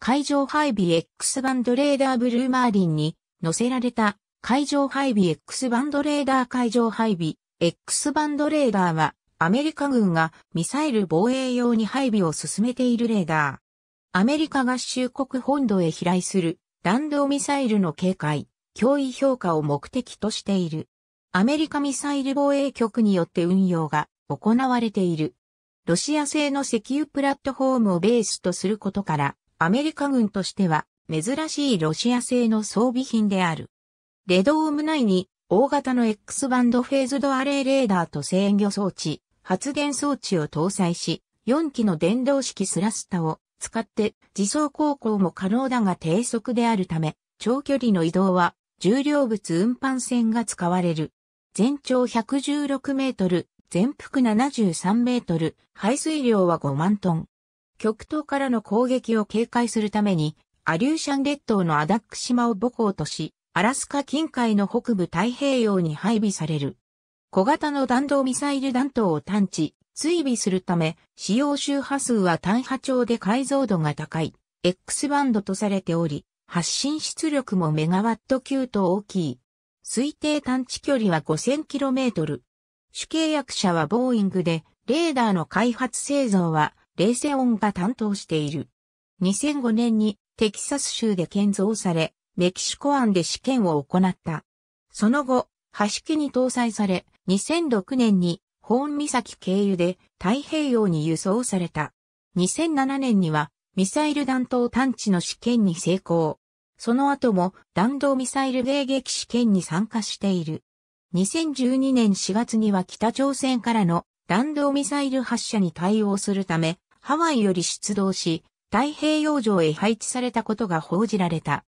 海上配備 X バンドレーダーブルーマーリンに乗せられた海上配備 X バンドレーダー海上配備 X バンドレーダーはアメリカ軍がミサイル防衛用に配備を進めているレーダー。アメリカ合衆国本土へ飛来する弾道ミサイルの警戒、脅威評価を目的としている。アメリカミサイル防衛局によって運用が行われている。ロシア製の石油プラットフォームをベースとすることから、アメリカ軍としては珍しいロシア製の装備品である。レドーム内に大型の X バンドフェーズドアレイレーダーと制御装置、発電装置を搭載し、4機の電動式スラスタを使って自走航行も可能だが低速であるため、長距離の移動は重量物運搬船が使われる。全長116メートル、全幅73メートル、排水量は5万トン。極東からの攻撃を警戒するために、アリューシャン列島のアダック島を母港とし、アラスカ近海の北部太平洋に配備される。小型の弾道ミサイル弾頭を探知、追尾するため、使用周波数は単波長で解像度が高い、X バンドとされており、発信出力もメガワット級と大きい。推定探知距離は 5000km。主契約者はボーイングで、レーダーの開発製造は、レイセオンが担当している。2005年にテキサス州で建造され、メキシコ湾で試験を行った。その後、端機に搭載され、2006年にホーン岬経由で太平洋に輸送された。2007年にはミサイル弾頭探知の試験に成功。その後も弾道ミサイル迎撃試験に参加している。2012年4月には北朝鮮からの弾道ミサイル発射に対応するためハワイより出動し、太平洋上へ配置されたことが報じられた。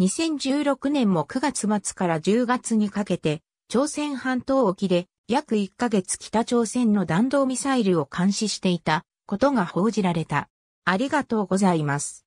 2016年も9月末から10月にかけて、朝鮮半島沖で約1ヶ月北朝鮮の弾道ミサイルを監視していたことが報じられた。ありがとうございます。